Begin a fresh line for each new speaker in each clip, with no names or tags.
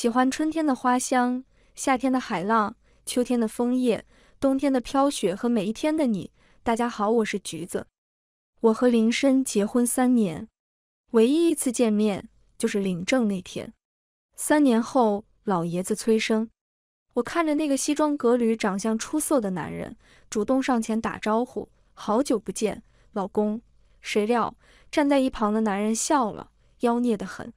喜欢春天的花香，夏天的海浪，秋天的枫叶，冬天的飘雪和每一天的你。大家好，我是橘子。我和林深结婚三年，唯一一次见面就是领证那天。三年后，老爷子催生，我看着那个西装革履、长相出色的男人，主动上前打招呼：“好久不见，老公。”谁料，站在一旁的男人笑了，妖孽的很：“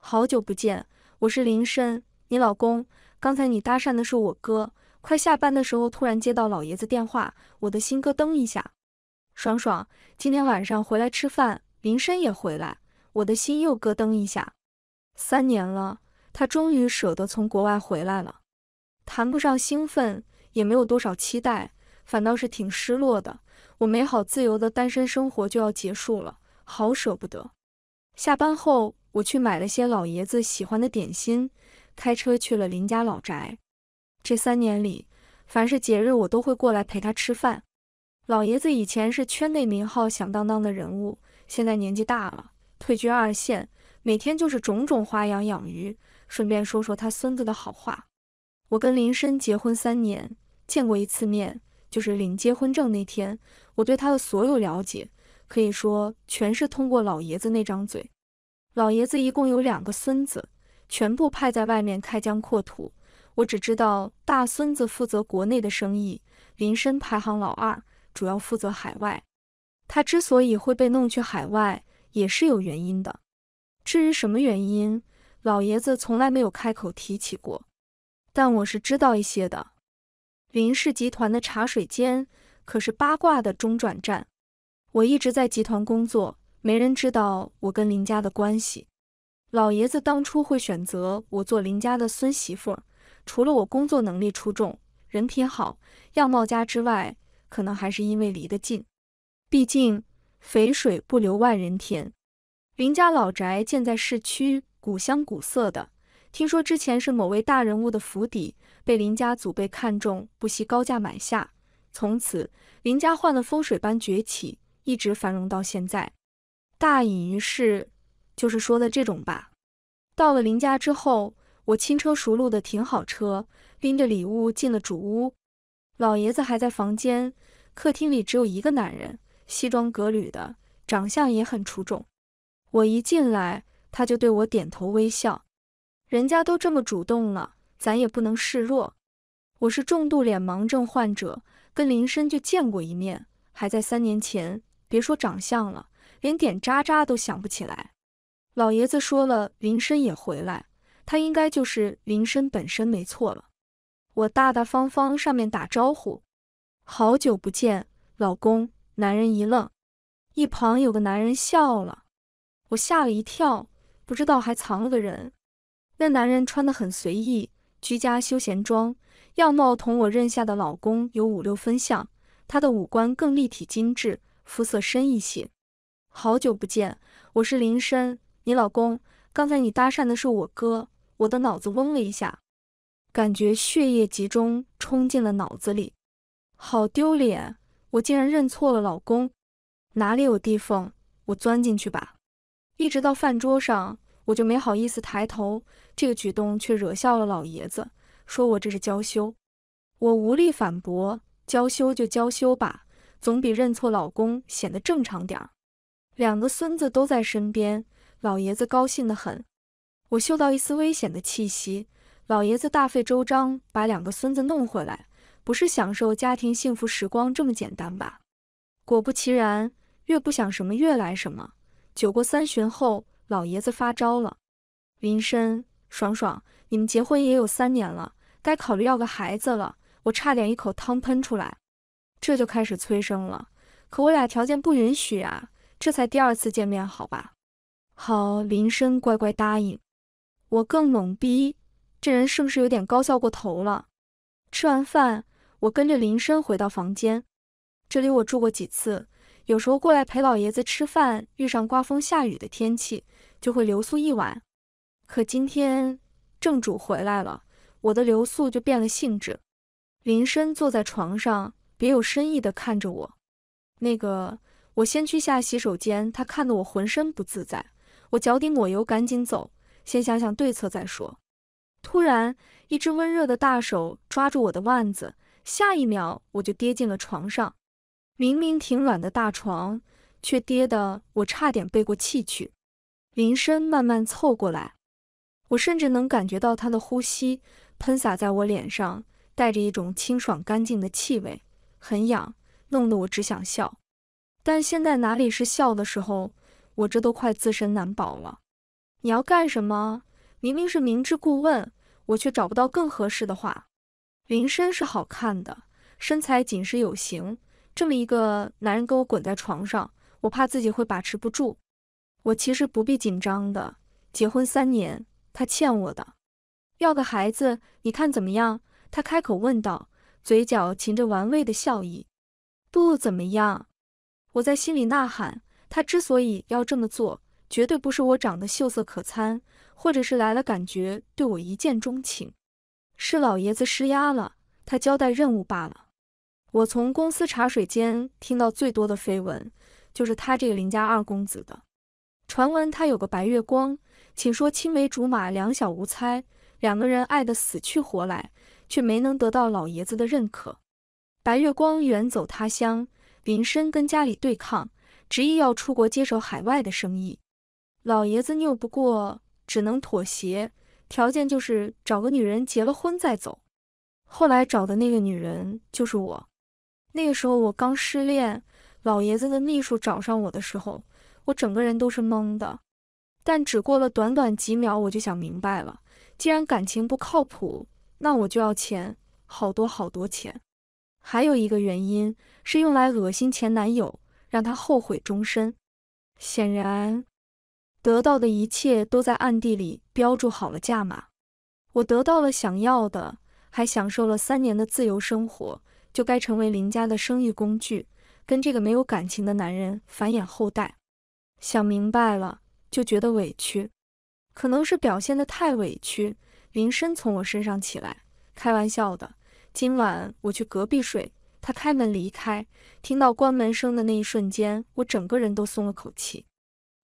好久不见。”我是林深，你老公。刚才你搭讪的是我哥。快下班的时候，突然接到老爷子电话，我的心咯噔一下。爽爽，今天晚上回来吃饭，林深也回来，我的心又咯噔一下。三年了，他终于舍得从国外回来了。谈不上兴奋，也没有多少期待，反倒是挺失落的。我美好自由的单身生活就要结束了，好舍不得。下班后。我去买了些老爷子喜欢的点心，开车去了林家老宅。这三年里，凡是节日，我都会过来陪他吃饭。老爷子以前是圈内名号响当当的人物，现在年纪大了，退居二线，每天就是种种花、养养鱼，顺便说说他孙子的好话。我跟林深结婚三年，见过一次面，就是领结婚证那天。我对他的所有了解，可以说全是通过老爷子那张嘴。老爷子一共有两个孙子，全部派在外面开疆扩土。我只知道大孙子负责国内的生意，林深排行老二，主要负责海外。他之所以会被弄去海外，也是有原因的。至于什么原因，老爷子从来没有开口提起过，但我是知道一些的。林氏集团的茶水间可是八卦的中转站，我一直在集团工作。没人知道我跟林家的关系。老爷子当初会选择我做林家的孙媳妇，除了我工作能力出众、人品好、样貌佳之外，可能还是因为离得近。毕竟肥水不流外人田。林家老宅建在市区，古香古色的。听说之前是某位大人物的府邸，被林家祖辈看中，不惜高价买下。从此，林家换了风水般崛起，一直繁荣到现在。大隐于市，就是说的这种吧。到了林家之后，我轻车熟路的停好车，拎着礼物进了主屋。老爷子还在房间，客厅里只有一个男人，西装革履的，长相也很出众。我一进来，他就对我点头微笑。人家都这么主动了，咱也不能示弱。我是重度脸盲症患者，跟林深就见过一面，还在三年前。别说长相了。连点渣渣都想不起来。老爷子说了，林深也回来，他应该就是林深本身没错了。我大大方方上面打招呼，好久不见，老公。男人一愣，一旁有个男人笑了，我吓了一跳，不知道还藏了个人。那男人穿得很随意，居家休闲装，样貌同我认下的老公有五六分像，他的五官更立体精致，肤色深一些。好久不见，我是林深，你老公。刚才你搭讪的是我哥，我的脑子嗡了一下，感觉血液集中冲进了脑子里，好丢脸，我竟然认错了老公。哪里有地缝，我钻进去吧。一直到饭桌上，我就没好意思抬头，这个举动却惹笑了老爷子，说我这是娇羞。我无力反驳，娇羞就娇羞吧，总比认错老公显得正常点儿。两个孙子都在身边，老爷子高兴得很。我嗅到一丝危险的气息。老爷子大费周章把两个孙子弄回来，不是享受家庭幸福时光这么简单吧？果不其然，越不想什么越来什么。酒过三巡后，老爷子发招了：“林深，爽爽，你们结婚也有三年了，该考虑要个孩子了。”我差点一口汤喷出来。这就开始催生了，可我俩条件不允许啊。这才第二次见面，好吧？好，林深乖乖答应。我更懵逼，这人是不是有点高笑过头了？吃完饭，我跟着林深回到房间。这里我住过几次，有时候过来陪老爷子吃饭，遇上刮风下雨的天气，就会留宿一晚。可今天正主回来了，我的留宿就变了性质。林深坐在床上，别有深意地看着我。那个。我先去下洗手间，他看得我浑身不自在。我脚底抹油，赶紧走，先想想对策再说。突然，一只温热的大手抓住我的腕子，下一秒我就跌进了床上。明明挺软的大床，却跌得我差点背过气去。林深慢慢凑过来，我甚至能感觉到他的呼吸喷洒在我脸上，带着一种清爽干净的气味，很痒，弄得我只想笑。但现在哪里是笑的时候？我这都快自身难保了。你要干什么？明明是明知故问，我却找不到更合适的话。林深是好看的，身材紧实有型，这么一个男人跟我滚在床上，我怕自己会把持不住。我其实不必紧张的，结婚三年，他欠我的。要个孩子，你看怎么样？他开口问道，嘴角噙着玩味的笑意。不怎么样。我在心里呐喊，他之所以要这么做，绝对不是我长得秀色可餐，或者是来了感觉对我一见钟情，是老爷子施压了，他交代任务罢了。我从公司茶水间听到最多的绯闻，就是他这个林家二公子的传闻，他有个白月光，请说青梅竹马两小无猜，两个人爱得死去活来，却没能得到老爷子的认可，白月光远走他乡。林深跟家里对抗，执意要出国接手海外的生意。老爷子拗不过，只能妥协，条件就是找个女人结了婚再走。后来找的那个女人就是我。那个时候我刚失恋，老爷子的秘书找上我的时候，我整个人都是懵的。但只过了短短几秒，我就想明白了，既然感情不靠谱，那我就要钱，好多好多钱。还有一个原因是用来恶心前男友，让他后悔终身。显然，得到的一切都在暗地里标注好了价码。我得到了想要的，还享受了三年的自由生活，就该成为林家的生育工具，跟这个没有感情的男人繁衍后代。想明白了，就觉得委屈。可能是表现得太委屈，林深从我身上起来，开玩笑的。今晚我去隔壁睡，他开门离开，听到关门声的那一瞬间，我整个人都松了口气，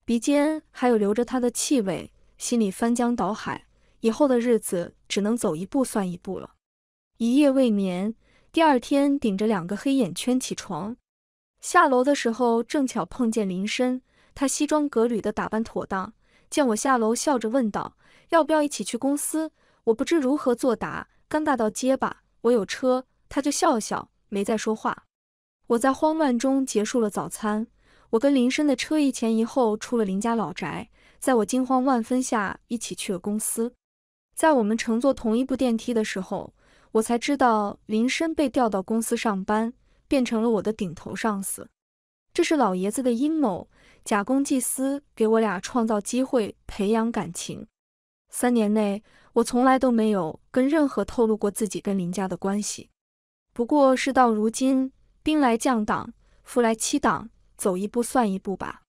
鼻尖还有留着他的气味，心里翻江倒海。以后的日子只能走一步算一步了。一夜未眠，第二天顶着两个黑眼圈起床，下楼的时候正巧碰见林深，他西装革履的打扮妥当，见我下楼笑着问道：“要不要一起去公司？”我不知如何作答，尴尬到结巴。我有车，他就笑笑，没再说话。我在慌乱中结束了早餐。我跟林深的车一前一后出了林家老宅，在我惊慌万分下，一起去了公司。在我们乘坐同一部电梯的时候，我才知道林深被调到公司上班，变成了我的顶头上司。这是老爷子的阴谋，假公济私，给我俩创造机会，培养感情。三年内。我从来都没有跟任何透露过自己跟林家的关系。不过事到如今，兵来将挡，夫来妻挡，走一步算一步吧。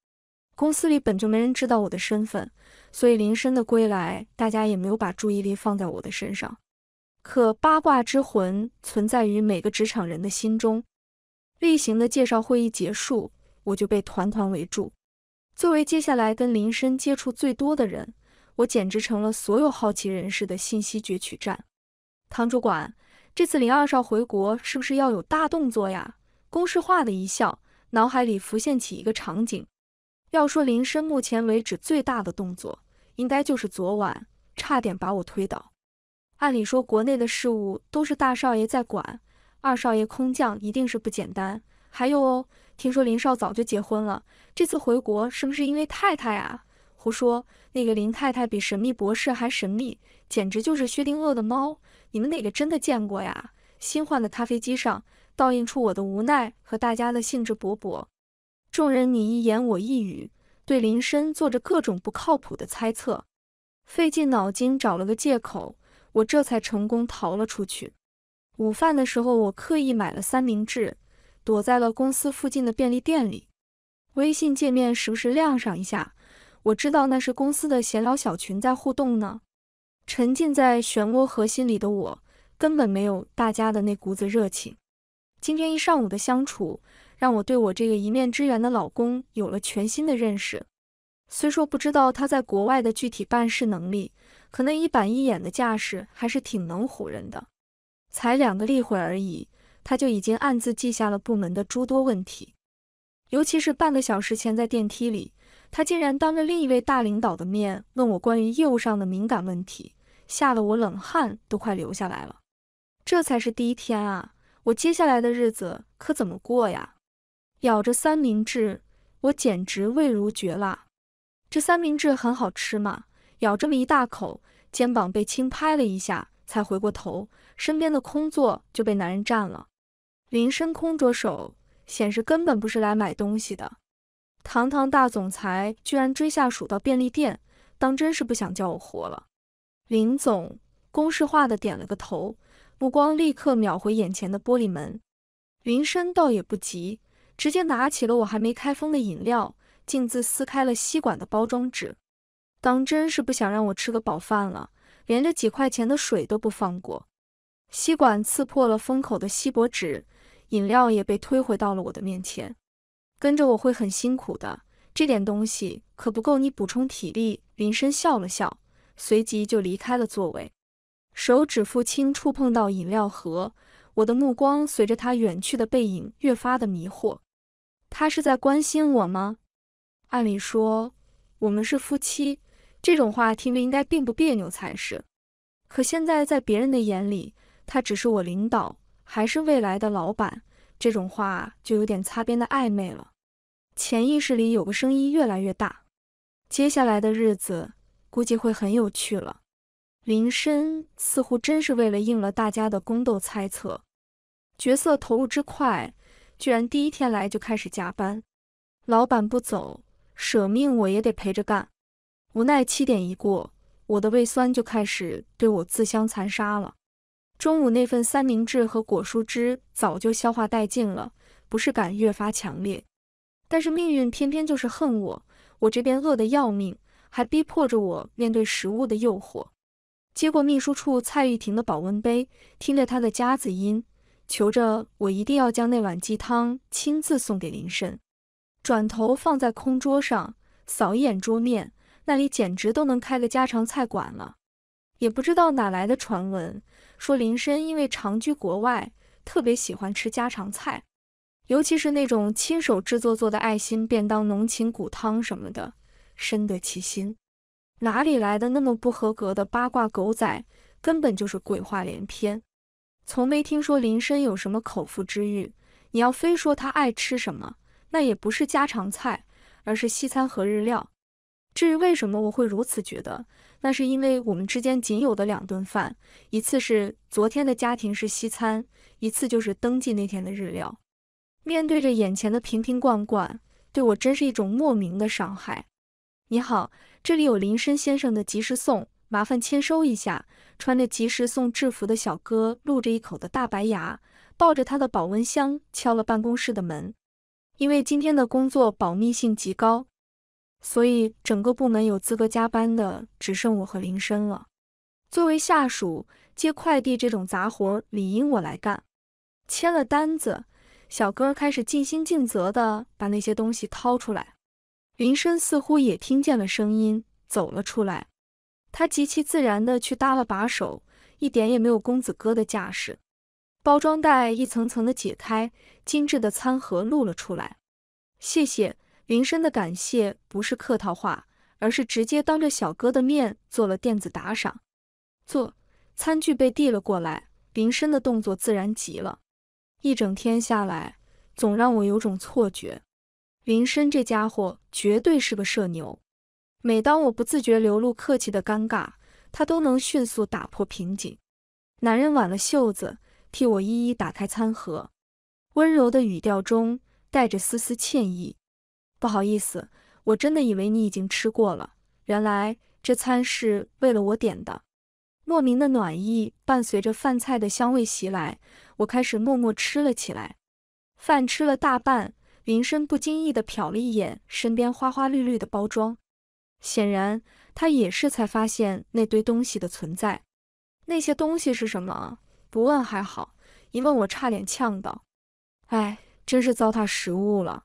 公司里本就没人知道我的身份，所以林深的归来，大家也没有把注意力放在我的身上。可八卦之魂存在于每个职场人的心中。例行的介绍会议结束，我就被团团围住。作为接下来跟林深接触最多的人。我简直成了所有好奇人士的信息攫取站。唐主管，这次林二少回国是不是要有大动作呀？公式化的一笑，脑海里浮现起一个场景。要说林深目前为止最大的动作，应该就是昨晚差点把我推倒。按理说，国内的事务都是大少爷在管，二少爷空降一定是不简单。还有哦，听说林少早就结婚了，这次回国是不是因为太太啊？胡说！那个林太太比神秘博士还神秘，简直就是薛定谔的猫。你们哪个真的见过呀？新换的咖啡机上倒映出我的无奈和大家的兴致勃勃。众人你一言我一语，对林深做着各种不靠谱的猜测，费尽脑筋找了个借口，我这才成功逃了出去。午饭的时候，我刻意买了三明治，躲在了公司附近的便利店里，微信界面时不时亮上一下。我知道那是公司的闲聊小群在互动呢。沉浸在漩涡核心里的我，根本没有大家的那股子热情。今天一上午的相处，让我对我这个一面之缘的老公有了全新的认识。虽说不知道他在国外的具体办事能力，可那一板一眼的架势还是挺能唬人的。才两个例会而已，他就已经暗自记下了部门的诸多问题，尤其是半个小时前在电梯里。他竟然当着另一位大领导的面问我关于业务上的敏感问题，吓得我冷汗都快流下来了。这才是第一天啊，我接下来的日子可怎么过呀？咬着三明治，我简直味如绝蜡。这三明治很好吃嘛？咬这么一大口，肩膀被轻拍了一下，才回过头，身边的空座就被男人占了。林深空着手，显示根本不是来买东西的。堂堂大总裁居然追下属到便利店，当真是不想叫我活了。林总公式化的点了个头，目光立刻秒回眼前的玻璃门。云深倒也不急，直接拿起了我还没开封的饮料，径自撕开了吸管的包装纸。当真是不想让我吃个饱饭了，连着几块钱的水都不放过。吸管刺破了封口的锡箔纸，饮料也被推回到了我的面前。跟着我会很辛苦的，这点东西可不够你补充体力。林深笑了笑，随即就离开了座位，手指付清触碰到饮料盒，我的目光随着他远去的背影越发的迷惑。他是在关心我吗？按理说，我们是夫妻，这种话听着应该并不别扭才是。可现在在别人的眼里，他只是我领导，还是未来的老板，这种话就有点擦边的暧昧了。潜意识里有个声音越来越大，接下来的日子估计会很有趣了。林深似乎真是为了应了大家的宫斗猜测，角色投入之快，居然第一天来就开始加班。老板不走，舍命我也得陪着干。无奈七点一过，我的胃酸就开始对我自相残杀了。中午那份三明治和果蔬汁早就消化殆尽了，不适感越发强烈。但是命运偏偏就是恨我，我这边饿得要命，还逼迫着我面对食物的诱惑。接过秘书处蔡玉婷的保温杯，听着她的夹子音，求着我一定要将那碗鸡汤亲自送给林深。转头放在空桌上，扫一眼桌面，那里简直都能开个家常菜馆了。也不知道哪来的传闻，说林深因为长居国外，特别喜欢吃家常菜。尤其是那种亲手制作做的爱心便当、浓情骨汤什么的，深得其心。哪里来的那么不合格的八卦狗仔，根本就是鬼话连篇。从没听说林深有什么口腹之欲，你要非说他爱吃什么，那也不是家常菜，而是西餐和日料。至于为什么我会如此觉得，那是因为我们之间仅有的两顿饭，一次是昨天的家庭式西餐，一次就是登记那天的日料。面对着眼前的瓶瓶罐罐，对我真是一种莫名的伤害。你好，这里有林深先生的及时送，麻烦签收一下。穿着及时送制服的小哥露着一口的大白牙，抱着他的保温箱敲了办公室的门。因为今天的工作保密性极高，所以整个部门有资格加班的只剩我和林深了。作为下属，接快递这种杂活理应我来干。签了单子。小哥开始尽心尽责地把那些东西掏出来，林深似乎也听见了声音，走了出来。他极其自然地去搭了把手，一点也没有公子哥的架势。包装袋一层层的解开，精致的餐盒露了出来。谢谢林深的感谢不是客套话，而是直接当着小哥的面做了电子打赏。坐，餐具被递了过来，林深的动作自然极了。一整天下来，总让我有种错觉，林深这家伙绝对是个社牛。每当我不自觉流露客气的尴尬，他都能迅速打破瓶颈。男人挽了袖子，替我一一打开餐盒，温柔的语调中带着丝丝歉意：“不好意思，我真的以为你已经吃过了，原来这餐是为了我点的。”莫名的暖意伴随着饭菜的香味袭来，我开始默默吃了起来。饭吃了大半，林深不经意地瞟了一眼身边花花绿绿的包装，显然他也是才发现那堆东西的存在。那些东西是什么？不问还好，一问我差点呛到。哎，真是糟蹋食物了，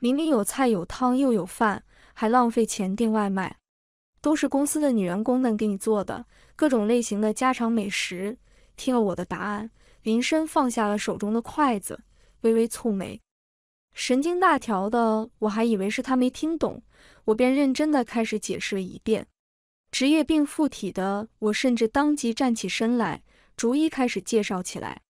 明明有菜有汤又有饭，还浪费钱订外卖。都是公司的女员工们给你做的各种类型的家常美食。听了我的答案，林深放下了手中的筷子，微微蹙眉。神经大条的，我还以为是他没听懂，我便认真的开始解释了一遍。职业病附体的我，甚至当即站起身来，逐一开始介绍起来。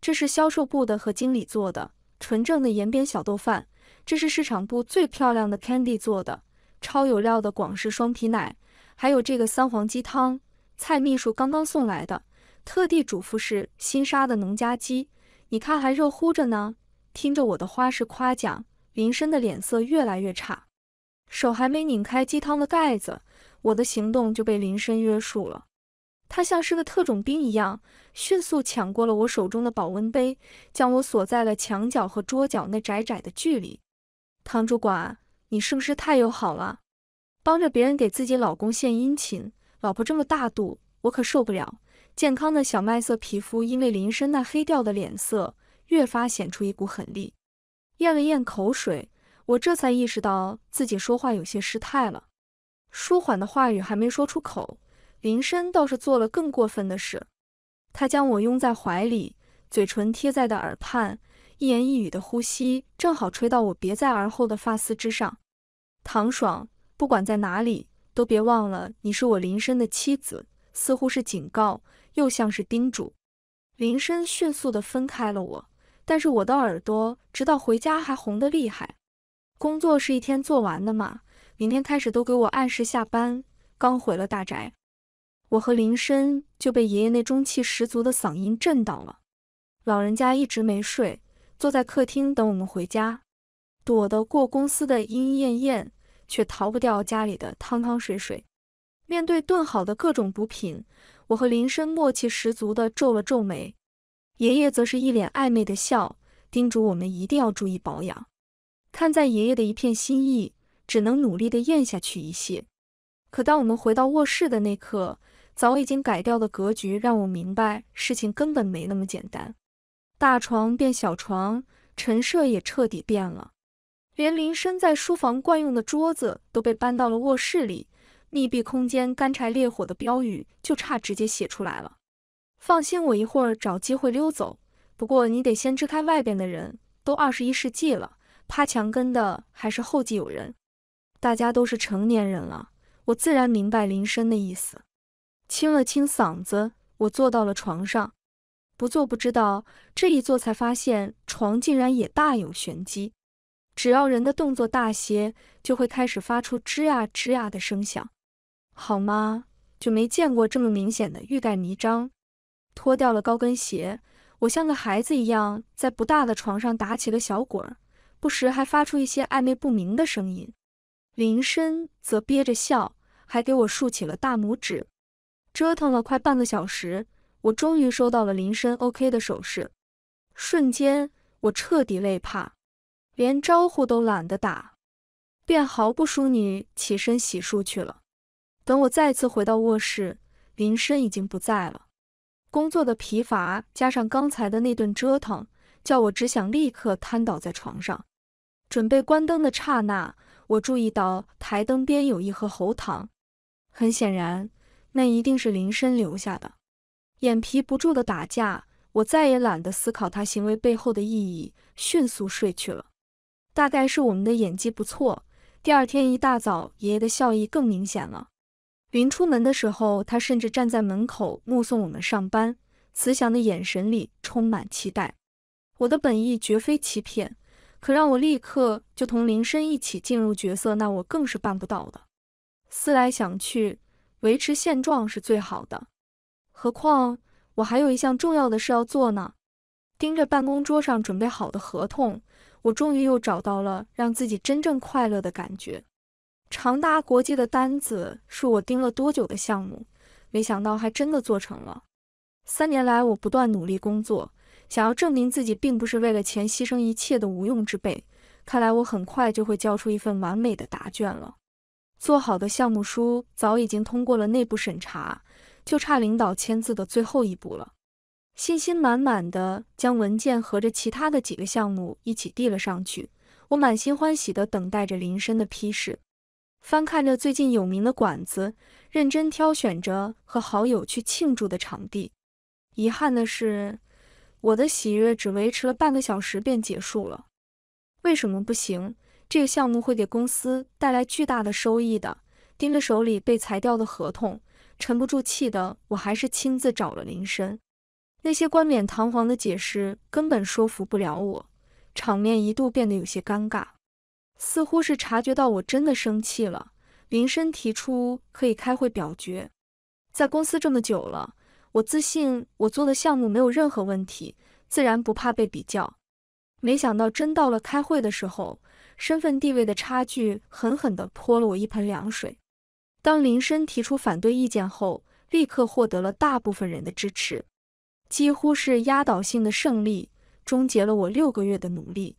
这是销售部的和经理做的纯正的延边小豆饭，这是市场部最漂亮的 Candy 做的。超有料的广式双皮奶，还有这个三黄鸡汤，蔡秘书刚刚送来的，特地嘱咐是新杀的农家鸡，你看还热乎着呢。听着我的花式夸奖，林深的脸色越来越差，手还没拧开鸡汤的盖子，我的行动就被林深约束了。他像是个特种兵一样，迅速抢过了我手中的保温杯，将我锁在了墙角和桌角那窄窄的距离。唐主管。你是不是太友好了？帮着别人给自己老公献殷勤，老婆这么大度，我可受不了。健康的小麦色皮肤，因为林深那黑掉的脸色，越发显出一股狠戾。咽了咽口水，我这才意识到自己说话有些失态了。舒缓的话语还没说出口，林深倒是做了更过分的事。他将我拥在怀里，嘴唇贴在的耳畔，一言一语的呼吸正好吹到我别在耳后的发丝之上。唐爽，不管在哪里，都别忘了，你是我林深的妻子。似乎是警告，又像是叮嘱。林深迅速的分开了我，但是我的耳朵直到回家还红的厉害。工作是一天做完的嘛，明天开始都给我按时下班。刚回了大宅，我和林深就被爷爷那中气十足的嗓音震到了。老人家一直没睡，坐在客厅等我们回家。躲得过公司的莺莺燕燕，却逃不掉家里的汤汤水水。面对炖好的各种补品，我和林深默契十足地皱了皱眉，爷爷则是一脸暧昧的笑，叮嘱我们一定要注意保养。看在爷爷的一片心意，只能努力地咽下去一些。可当我们回到卧室的那刻，早已经改掉的格局让我明白，事情根本没那么简单。大床变小床，陈设也彻底变了。连林深在书房惯用的桌子都被搬到了卧室里，密闭空间干柴烈火的标语就差直接写出来了。放心，我一会儿找机会溜走。不过你得先支开外边的人，都二十一世纪了，趴墙根的还是后继有人。大家都是成年人了，我自然明白林深的意思。清了清嗓子，我坐到了床上。不坐不知道，这一坐才发现床竟然也大有玄机。只要人的动作大些，就会开始发出吱呀吱呀的声响，好吗？就没见过这么明显的欲盖弥彰。脱掉了高跟鞋，我像个孩子一样在不大的床上打起了小滚儿，不时还发出一些暧昧不明的声音。林深则憋着笑，还给我竖起了大拇指。折腾了快半个小时，我终于收到了林深 OK 的手势，瞬间我彻底累怕。连招呼都懒得打，便毫不淑女起身洗漱去了。等我再次回到卧室，林深已经不在了。工作的疲乏加上刚才的那顿折腾，叫我只想立刻瘫倒在床上。准备关灯的刹那，我注意到台灯边有一盒喉糖，很显然那一定是林深留下的。眼皮不住的打架，我再也懒得思考他行为背后的意义，迅速睡去了。大概是我们的演技不错。第二天一大早，爷爷的笑意更明显了。临出门的时候，他甚至站在门口目送我们上班，慈祥的眼神里充满期待。我的本意绝非欺骗，可让我立刻就同林深一起进入角色，那我更是办不到的。思来想去，维持现状是最好的。何况我还有一项重要的事要做呢。盯着办公桌上准备好的合同。我终于又找到了让自己真正快乐的感觉。长达国际的单子是我盯了多久的项目，没想到还真的做成了。三年来，我不断努力工作，想要证明自己并不是为了钱牺牲一切的无用之辈。看来我很快就会交出一份完美的答卷了。做好的项目书早已经通过了内部审查，就差领导签字的最后一步了。信心满满的将文件和着其他的几个项目一起递了上去，我满心欢喜的等待着林深的批示，翻看着最近有名的馆子，认真挑选着和好友去庆祝的场地。遗憾的是，我的喜悦只维持了半个小时便结束了。为什么不行？这个项目会给公司带来巨大的收益的。盯着手里被裁掉的合同，沉不住气的我还是亲自找了林深。那些冠冕堂皇的解释根本说服不了我，场面一度变得有些尴尬。似乎是察觉到我真的生气了，林深提出可以开会表决。在公司这么久了，我自信我做的项目没有任何问题，自然不怕被比较。没想到真到了开会的时候，身份地位的差距狠狠地泼了我一盆凉水。当林深提出反对意见后，立刻获得了大部分人的支持。几乎是压倒性的胜利，终结了我六个月的努力。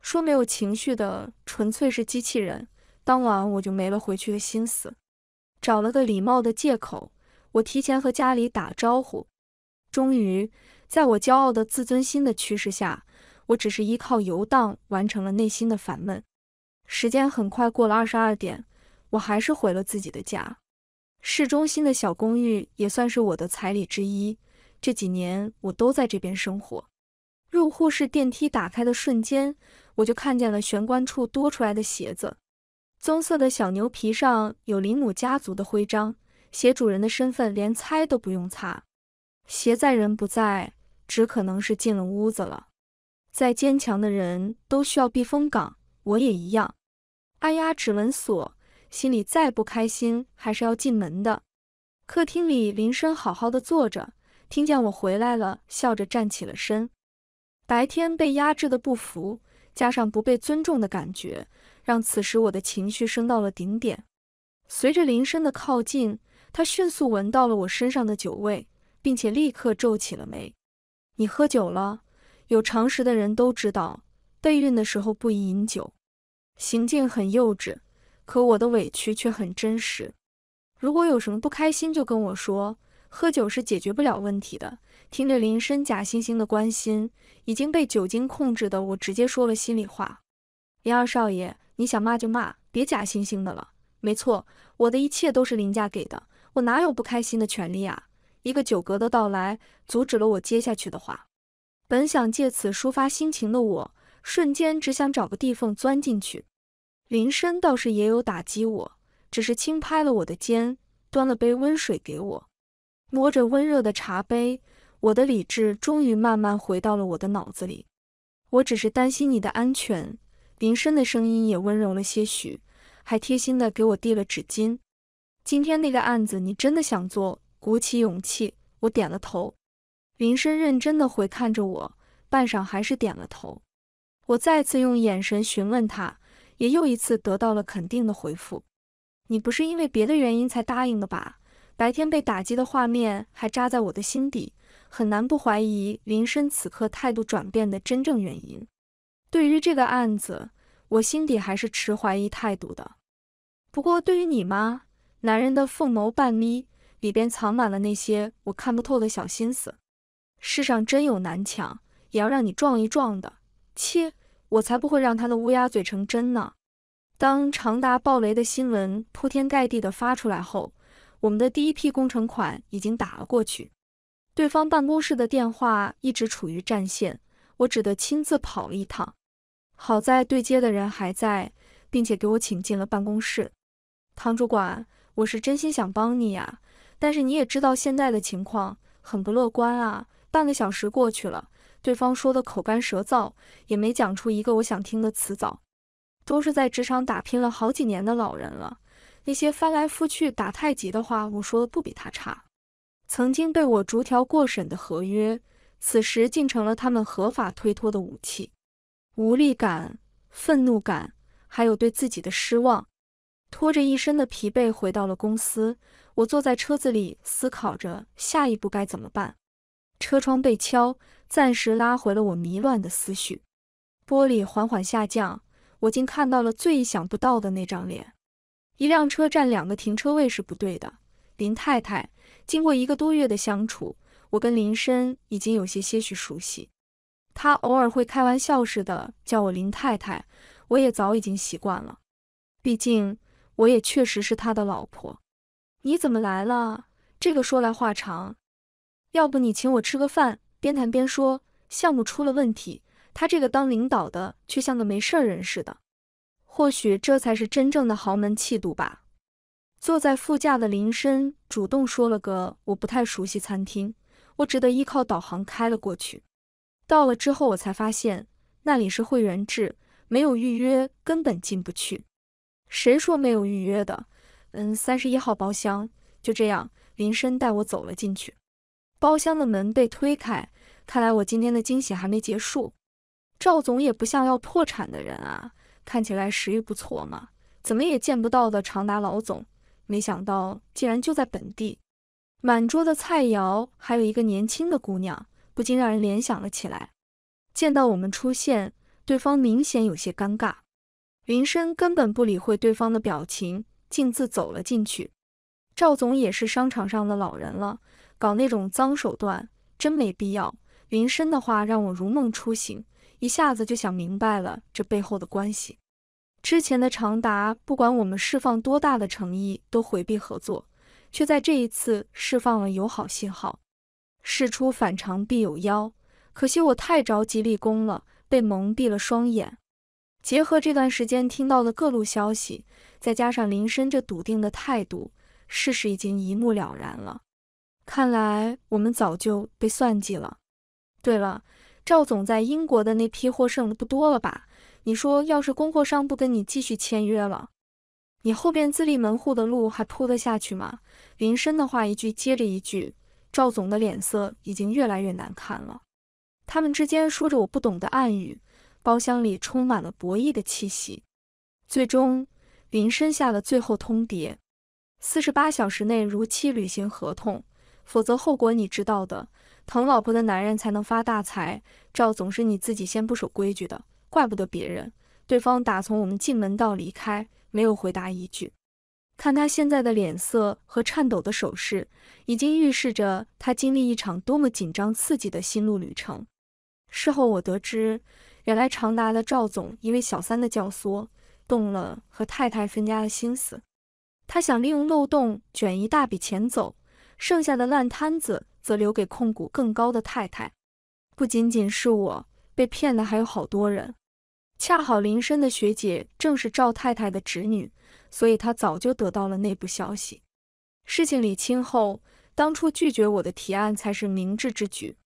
说没有情绪的，纯粹是机器人。当晚我就没了回去的心思，找了个礼貌的借口，我提前和家里打招呼。终于，在我骄傲的自尊心的驱使下，我只是依靠游荡完成了内心的烦闷。时间很快过了二十二点，我还是回了自己的家。市中心的小公寓也算是我的彩礼之一。这几年我都在这边生活。入户式电梯打开的瞬间，我就看见了玄关处多出来的鞋子，棕色的小牛皮上有林姆家族的徽章，鞋主人的身份连猜都不用猜。鞋在人不在，只可能是进了屋子了。再坚强的人都需要避风港，我也一样。按压指纹锁，心里再不开心还是要进门的。客厅里，林深好好的坐着。听见我回来了，笑着站起了身。白天被压制的不服，加上不被尊重的感觉，让此时我的情绪升到了顶点。随着林深的靠近，他迅速闻到了我身上的酒味，并且立刻皱起了眉。你喝酒了？有常识的人都知道，备孕的时候不宜饮酒。行径很幼稚，可我的委屈却很真实。如果有什么不开心，就跟我说。喝酒是解决不了问题的。听着林深假惺惺的关心，已经被酒精控制的我直接说了心里话：“林二少爷，你想骂就骂，别假惺惺的了。”没错，我的一切都是林家给的，我哪有不开心的权利啊？一个酒嗝的到来阻止了我接下去的话。本想借此抒发心情的我，瞬间只想找个地缝钻进去。林深倒是也有打击我，只是轻拍了我的肩，端了杯温水给我。摸着温热的茶杯，我的理智终于慢慢回到了我的脑子里。我只是担心你的安全。林深的声音也温柔了些许，还贴心的给我递了纸巾。今天那个案子，你真的想做？鼓起勇气，我点了头。林深认真的回看着我，半晌还是点了头。我再次用眼神询问他，也又一次得到了肯定的回复。你不是因为别的原因才答应的吧？白天被打击的画面还扎在我的心底，很难不怀疑林深此刻态度转变的真正原因。对于这个案子，我心底还是持怀疑态度的。不过，对于你妈，男人的凤眸半眯，里边藏满了那些我看不透的小心思。世上真有难抢，也要让你撞一撞的。切，我才不会让他的乌鸦嘴成真呢。当长达暴雷的新闻铺天盖地的发出来后。我们的第一批工程款已经打了过去，对方办公室的电话一直处于占线，我只得亲自跑了一趟。好在对接的人还在，并且给我请进了办公室。唐主管，我是真心想帮你呀，但是你也知道现在的情况很不乐观啊。半个小时过去了，对方说的口干舌燥，也没讲出一个我想听的词藻，都是在职场打拼了好几年的老人了。那些翻来覆去打太极的话，我说的不比他差。曾经被我逐条过审的合约，此时竟成了他们合法推脱的武器。无力感、愤怒感，还有对自己的失望，拖着一身的疲惫回到了公司。我坐在车子里思考着下一步该怎么办。车窗被敲，暂时拉回了我迷乱的思绪。玻璃缓缓下降，我竟看到了最意想不到的那张脸。一辆车占两个停车位是不对的。林太太，经过一个多月的相处，我跟林深已经有些些许熟悉。他偶尔会开玩笑似的叫我林太太，我也早已经习惯了。毕竟我也确实是他的老婆。你怎么来了？这个说来话长。要不你请我吃个饭，边谈边说。项目出了问题，他这个当领导的却像个没事人似的。或许这才是真正的豪门气度吧。坐在副驾的林深主动说了个我不太熟悉餐厅，我只得依靠导航开了过去。到了之后，我才发现那里是会员制，没有预约根本进不去。谁说没有预约的？嗯，三十一号包厢。就这样，林深带我走了进去。包厢的门被推开，看来我今天的惊喜还没结束。赵总也不像要破产的人啊。看起来食欲不错嘛，怎么也见不到的长达老总，没想到竟然就在本地。满桌的菜肴，还有一个年轻的姑娘，不禁让人联想了起来。见到我们出现，对方明显有些尴尬。云深根本不理会对方的表情，径自走了进去。赵总也是商场上的老人了，搞那种脏手段真没必要。云深的话让我如梦初醒。一下子就想明白了这背后的关系。之前的长达不管我们释放多大的诚意都回避合作，却在这一次释放了友好信号。事出反常必有妖，可惜我太着急立功了，被蒙蔽了双眼。结合这段时间听到的各路消息，再加上林深这笃定的态度，事实已经一目了然了。看来我们早就被算计了。对了。赵总在英国的那批货剩的不多了吧？你说，要是供货商不跟你继续签约了，你后边自立门户的路还铺得下去吗？林深的话一句接着一句，赵总的脸色已经越来越难看了。他们之间说着我不懂的暗语，包厢里充满了博弈的气息。最终，林深下了最后通牒：四十八小时内如期履行合同，否则后果你知道的。疼老婆的男人才能发大财。赵总是你自己先不守规矩的，怪不得别人。对方打从我们进门到离开，没有回答一句。看他现在的脸色和颤抖的手势，已经预示着他经历一场多么紧张刺激的心路旅程。事后我得知，原来长达的赵总因为小三的教唆，动了和太太分家的心思。他想利用漏洞卷一大笔钱走，剩下的烂摊子。则留给控股更高的太太。不仅仅是我被骗的，还有好多人。恰好林深的学姐正是赵太太的侄女，所以她早就得到了内部消息。事情理清后，当初拒绝我的提案才是明智之举。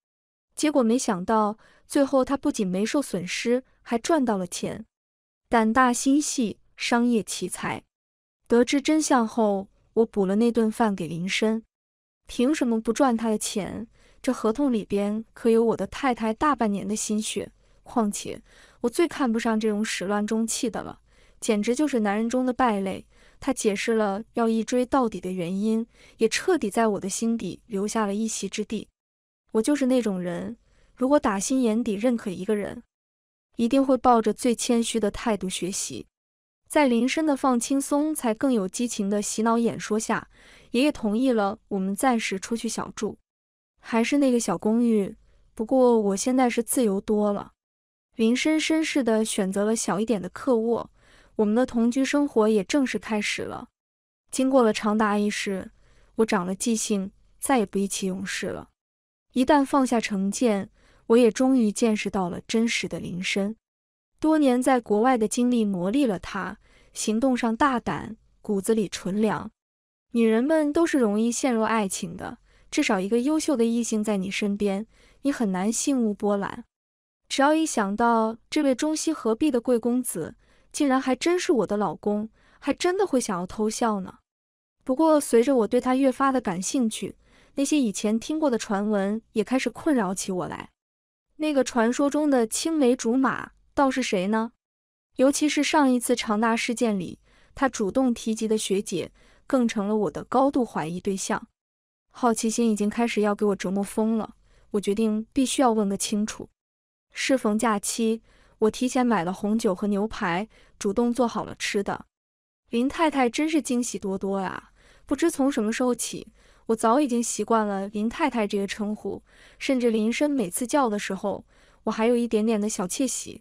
结果没想到，最后她不仅没受损失，还赚到了钱。胆大心细，商业奇才。得知真相后，我补了那顿饭给林深。凭什么不赚他的钱？这合同里边可有我的太太大半年的心血。况且，我最看不上这种始乱终弃的了，简直就是男人中的败类。他解释了要一追到底的原因，也彻底在我的心底留下了一席之地。我就是那种人，如果打心眼底认可一个人，一定会抱着最谦虚的态度学习。在林深的“放轻松，才更有激情”的洗脑演说下，爷爷同意了我们暂时出去小住，还是那个小公寓。不过我现在是自由多了。林深深士的选择了小一点的客卧，我们的同居生活也正式开始了。经过了长达一世，我长了记性，再也不意气用事了。一旦放下成见，我也终于见识到了真实的林深。多年在国外的经历磨砺了他，行动上大胆，骨子里纯良。女人们都是容易陷入爱情的，至少一个优秀的异性在你身边，你很难心无波澜。只要一想到这位中西合璧的贵公子，竟然还真是我的老公，还真的会想要偷笑呢。不过随着我对他越发的感兴趣，那些以前听过的传闻也开始困扰起我来。那个传说中的青梅竹马。到是谁呢？尤其是上一次长大事件里，他主动提及的学姐，更成了我的高度怀疑对象。好奇心已经开始要给我折磨疯了，我决定必须要问个清楚。适逢假期，我提前买了红酒和牛排，主动做好了吃的。林太太真是惊喜多多啊！不知从什么时候起，我早已经习惯了林太太这个称呼，甚至林深每次叫的时候，我还有一点点的小窃喜。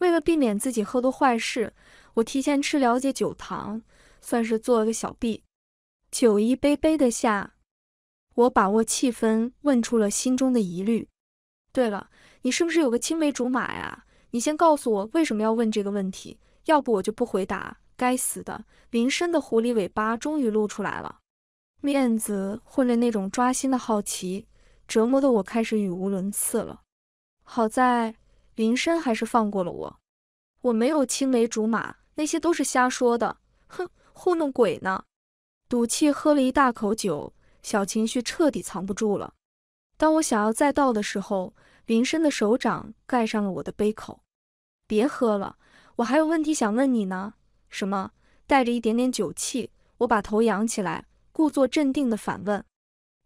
为了避免自己喝多坏事，我提前吃了解酒糖，算是做了个小弊。酒一杯杯的下，我把握气氛，问出了心中的疑虑。对了，你是不是有个青梅竹马呀？你先告诉我为什么要问这个问题，要不我就不回答。该死的，林深的狐狸尾巴终于露出来了，面子混着那种抓心的好奇，折磨的我开始语无伦次了。好在。林深还是放过了我，我没有青梅竹马，那些都是瞎说的，哼，糊弄鬼呢。赌气喝了一大口酒，小情绪彻底藏不住了。当我想要再倒的时候，林深的手掌盖上了我的杯口，别喝了，我还有问题想问你呢。什么？带着一点点酒气，我把头扬起来，故作镇定地反问：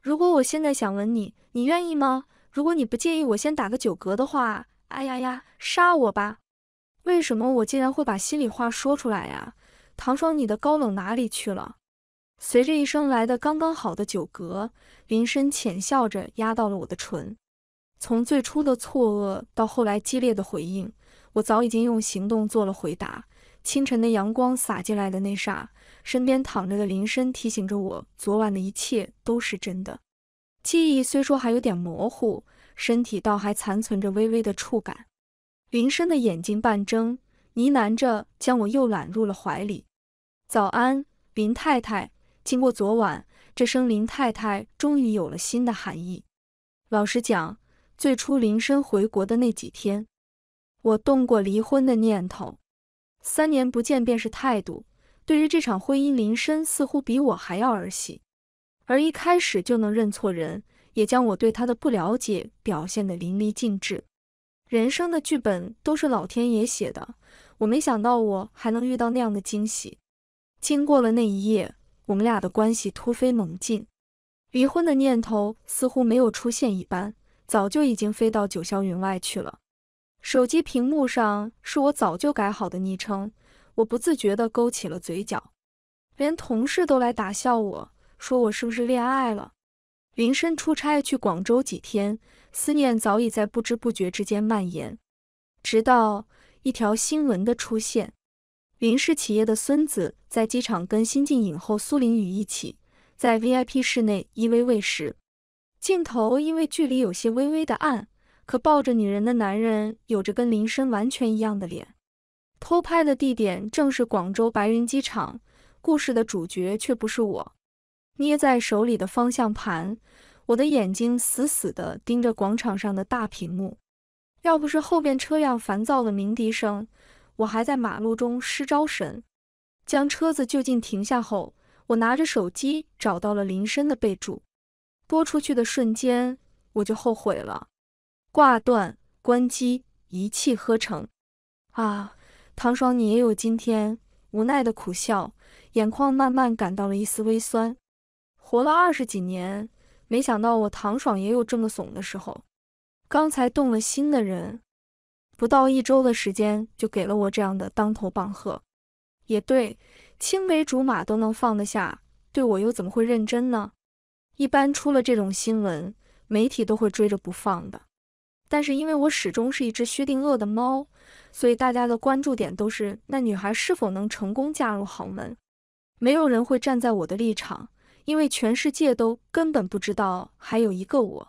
如果我现在想吻你，你愿意吗？如果你不介意我先打个酒嗝的话。哎呀呀，杀我吧！为什么我竟然会把心里话说出来呀？唐霜，你的高冷哪里去了？随着一声来的刚刚好的酒嗝，林深浅笑着压到了我的唇。从最初的错愕到后来激烈的回应，我早已经用行动做了回答。清晨的阳光洒进来的那霎，身边躺着的林深提醒着我，昨晚的一切都是真的。记忆虽说还有点模糊。身体倒还残存着微微的触感，林深的眼睛半睁，呢喃着将我又揽入了怀里。早安，林太太。经过昨晚，这声林太太终于有了新的含义。老实讲，最初林深回国的那几天，我动过离婚的念头。三年不见，便是态度。对于这场婚姻，林深似乎比我还要儿戏，而一开始就能认错人。也将我对他的不了解表现得淋漓尽致。人生的剧本都是老天爷写的，我没想到我还能遇到那样的惊喜。经过了那一夜，我们俩的关系突飞猛进，离婚的念头似乎没有出现一般，早就已经飞到九霄云外去了。手机屏幕上是我早就改好的昵称，我不自觉地勾起了嘴角，连同事都来打笑我说我是不是恋爱了。林深出差去广州几天，思念早已在不知不觉之间蔓延。直到一条新闻的出现，林氏企业的孙子在机场跟新晋影后苏林雨一起在 VIP 室内依偎喂食。镜头因为距离有些微微的暗，可抱着女人的男人有着跟林深完全一样的脸。偷拍的地点正是广州白云机场，故事的主角却不是我。捏在手里的方向盘，我的眼睛死死地盯着广场上的大屏幕。要不是后边车辆烦躁的鸣笛声，我还在马路中失招神。将车子就近停下后，我拿着手机找到了林深的备注，拨出去的瞬间我就后悔了，挂断、关机，一气呵成。啊，唐爽，你也有今天！无奈的苦笑，眼眶慢慢感到了一丝微酸。活了二十几年，没想到我唐爽也有这么怂的时候。刚才动了心的人，不到一周的时间就给了我这样的当头棒喝。也对，青梅竹马都能放得下，对我又怎么会认真呢？一般出了这种新闻，媒体都会追着不放的。但是因为我始终是一只薛定谔的猫，所以大家的关注点都是那女孩是否能成功嫁入豪门，没有人会站在我的立场。因为全世界都根本不知道还有一个我，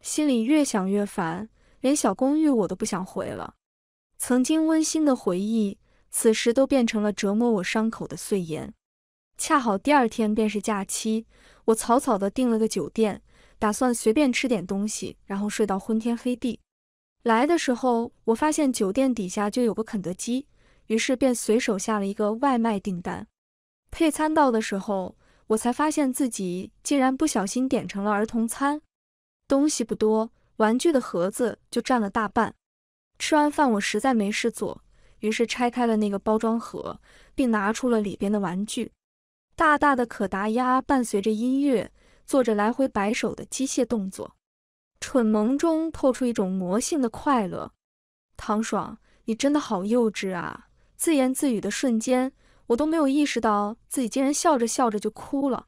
心里越想越烦，连小公寓我都不想回了。曾经温馨的回忆，此时都变成了折磨我伤口的碎岩。恰好第二天便是假期，我草草的订了个酒店，打算随便吃点东西，然后睡到昏天黑地。来的时候，我发现酒店底下就有个肯德基，于是便随手下了一个外卖订单。配餐到的时候。我才发现自己竟然不小心点成了儿童餐，东西不多，玩具的盒子就占了大半。吃完饭我实在没事做，于是拆开了那个包装盒，并拿出了里边的玩具。大大的可达鸭伴随着音乐，做着来回摆手的机械动作，蠢萌中透出一种魔性的快乐。唐爽，你真的好幼稚啊！自言自语的瞬间。我都没有意识到自己竟然笑着笑着就哭了，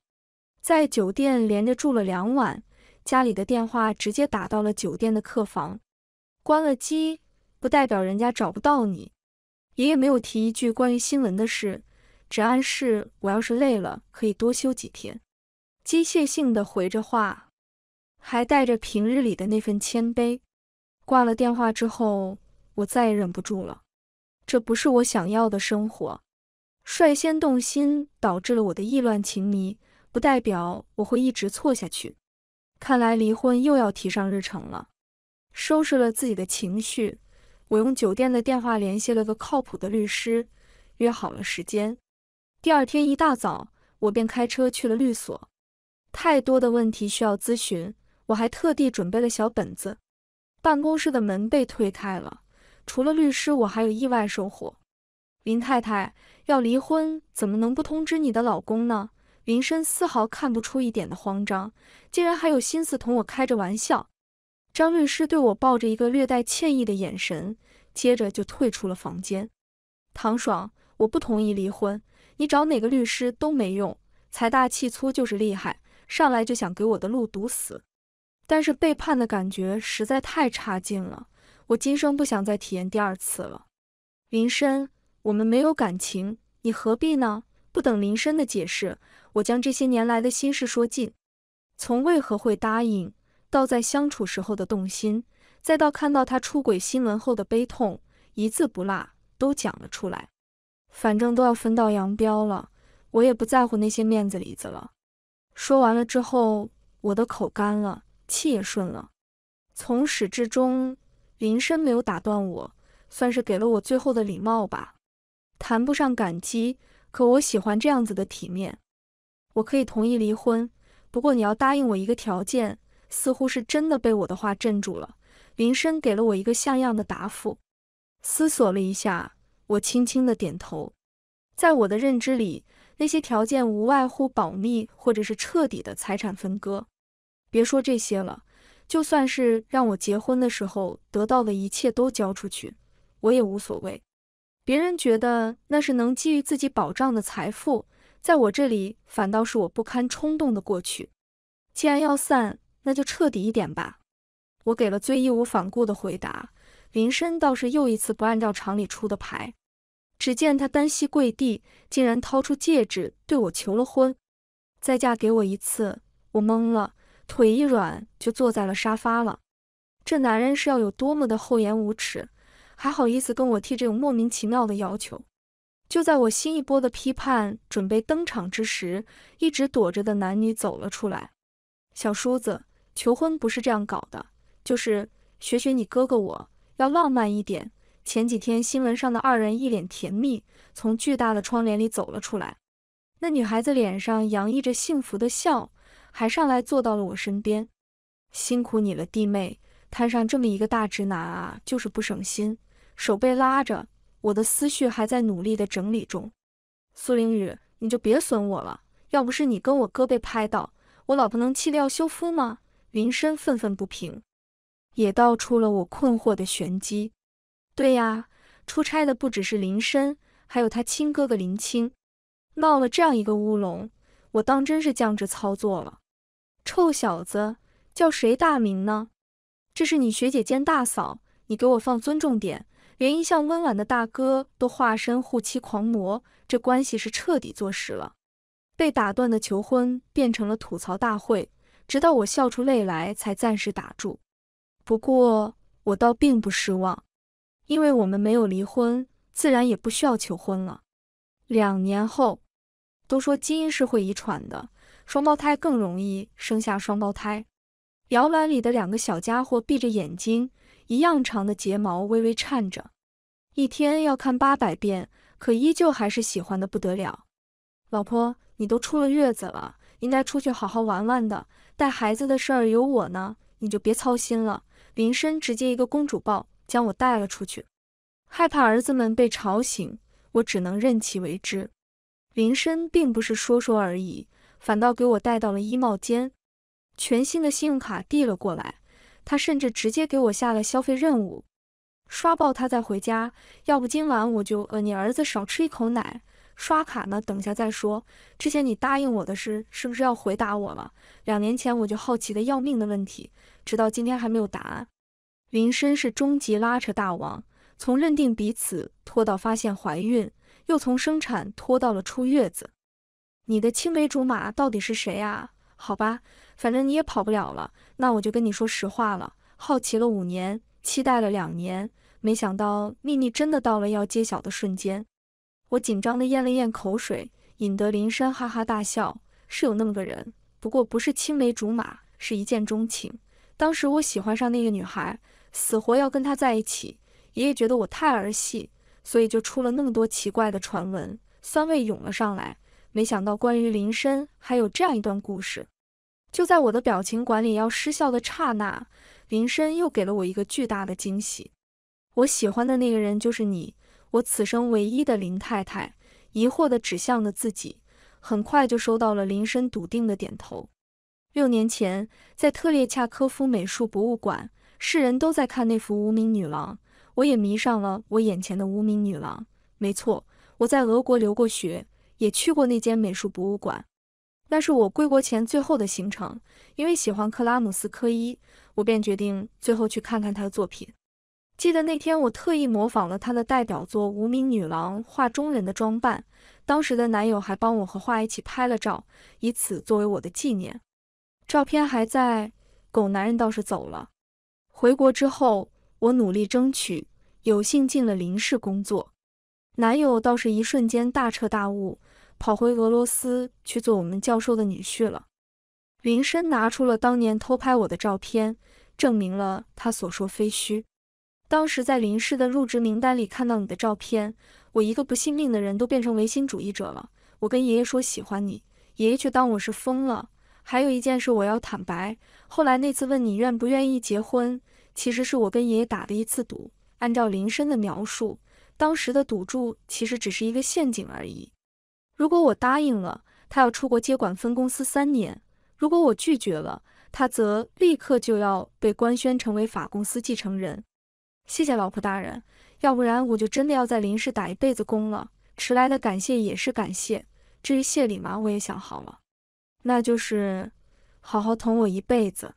在酒店连着住了两晚，家里的电话直接打到了酒店的客房，关了机不代表人家找不到你。爷爷没有提一句关于新闻的事，只暗示我要是累了可以多休几天。机械性的回着话，还带着平日里的那份谦卑。挂了电话之后，我再也忍不住了，这不是我想要的生活。率先动心，导致了我的意乱情迷，不代表我会一直错下去。看来离婚又要提上日程了。收拾了自己的情绪，我用酒店的电话联系了个靠谱的律师，约好了时间。第二天一大早，我便开车去了律所。太多的问题需要咨询，我还特地准备了小本子。办公室的门被推开了，除了律师，我还有意外收获。林太太要离婚，怎么能不通知你的老公呢？林深丝毫看不出一点的慌张，竟然还有心思同我开着玩笑。张律师对我抱着一个略带歉意的眼神，接着就退出了房间。唐爽，我不同意离婚，你找哪个律师都没用。财大气粗就是厉害，上来就想给我的路堵死。但是背叛的感觉实在太差劲了，我今生不想再体验第二次了。林深。我们没有感情，你何必呢？不等林深的解释，我将这些年来的心事说尽，从为何会答应，到在相处时候的动心，再到看到他出轨新闻后的悲痛，一字不落都讲了出来。反正都要分道扬镳了，我也不在乎那些面子里子了。说完了之后，我的口干了，气也顺了。从始至终，林深没有打断我，算是给了我最后的礼貌吧。谈不上感激，可我喜欢这样子的体面。我可以同意离婚，不过你要答应我一个条件。似乎是真的被我的话镇住了，林深给了我一个像样的答复。思索了一下，我轻轻的点头。在我的认知里，那些条件无外乎保密或者是彻底的财产分割。别说这些了，就算是让我结婚的时候得到的一切都交出去，我也无所谓。别人觉得那是能给予自己保障的财富，在我这里反倒是我不堪冲动的过去。既然要散，那就彻底一点吧。我给了最义无反顾的回答。林深倒是又一次不按照常理出的牌，只见他单膝跪地，竟然掏出戒指对我求了婚，再嫁给我一次。我懵了，腿一软就坐在了沙发了。这男人是要有多么的厚颜无耻！还好意思跟我提这种莫名其妙的要求！就在我新一波的批判准备登场之时，一直躲着的男女走了出来。小叔子，求婚不是这样搞的，就是学学你哥哥，我要浪漫一点。前几天新闻上的二人一脸甜蜜，从巨大的窗帘里走了出来。那女孩子脸上洋溢着幸福的笑，还上来坐到了我身边。辛苦你了，弟妹，摊上这么一个大直男啊，就是不省心。手被拉着，我的思绪还在努力的整理中。苏凌雨，你就别损我了。要不是你跟我哥被拍到，我老婆能气得要休夫吗？林深愤愤不平，也道出了我困惑的玄机。对呀，出差的不只是林深，还有他亲哥哥林青，闹了这样一个乌龙，我当真是降职操作了。臭小子，叫谁大名呢？这是你学姐兼大嫂，你给我放尊重点。连一向温婉的大哥都化身护妻狂魔，这关系是彻底坐实了。被打断的求婚变成了吐槽大会，直到我笑出泪来才暂时打住。不过我倒并不失望，因为我们没有离婚，自然也不需要求婚了。两年后，都说基因是会遗传的，双胞胎更容易生下双胞胎。摇篮里的两个小家伙闭着眼睛。一样长的睫毛微微颤着，一天要看八百遍，可依旧还是喜欢的不得了。老婆，你都出了月子了，应该出去好好玩玩的。带孩子的事儿有我呢，你就别操心了。林深直接一个公主抱将我带了出去，害怕儿子们被吵醒，我只能任其为之。林深并不是说说而已，反倒给我带到了衣帽间，全新的信用卡递了过来。他甚至直接给我下了消费任务，刷爆他再回家，要不今晚我就呃你儿子少吃一口奶。刷卡呢，等下再说。之前你答应我的事，是不是要回答我了？两年前我就好奇的要命的问题，直到今天还没有答案。林深是终极拉扯大王，从认定彼此拖到发现怀孕，又从生产拖到了出月子。你的青梅竹马到底是谁啊？好吧。反正你也跑不了了，那我就跟你说实话了。好奇了五年，期待了两年，没想到秘密真的到了要揭晓的瞬间。我紧张地咽了咽口水，引得林深哈哈大笑。是有那么个人，不过不是青梅竹马，是一见钟情。当时我喜欢上那个女孩，死活要跟她在一起。爷爷觉得我太儿戏，所以就出了那么多奇怪的传闻。酸味涌了上来，没想到关于林深还有这样一段故事。就在我的表情管理要失效的刹那，林深又给了我一个巨大的惊喜。我喜欢的那个人就是你，我此生唯一的林太太。疑惑的指向了自己，很快就收到了林深笃定的点头。六年前，在特列恰科夫美术博物馆，世人都在看那幅无名女郎，我也迷上了我眼前的无名女郎。没错，我在俄国留过学，也去过那间美术博物馆。那是我归国前最后的行程，因为喜欢克拉姆斯科伊，我便决定最后去看看他的作品。记得那天，我特意模仿了他的代表作《无名女郎画中人》的装扮，当时的男友还帮我和画一起拍了照，以此作为我的纪念。照片还在，狗男人倒是走了。回国之后，我努力争取，有幸进了林氏工作。男友倒是一瞬间大彻大悟。跑回俄罗斯去做我们教授的女婿了。林深拿出了当年偷拍我的照片，证明了他所说非虚。当时在林氏的入职名单里看到你的照片，我一个不信命的人都变成唯心主义者了。我跟爷爷说喜欢你，爷爷却当我是疯了。还有一件事我要坦白，后来那次问你愿不愿意结婚，其实是我跟爷爷打的一次赌。按照林深的描述，当时的赌注其实只是一个陷阱而已。如果我答应了，他要出国接管分公司三年；如果我拒绝了，他则立刻就要被官宣成为法公司继承人。谢谢老婆大人，要不然我就真的要在林氏打一辈子工了。迟来的感谢也是感谢。至于谢礼嘛，我也想好了，那就是好好疼我一辈子。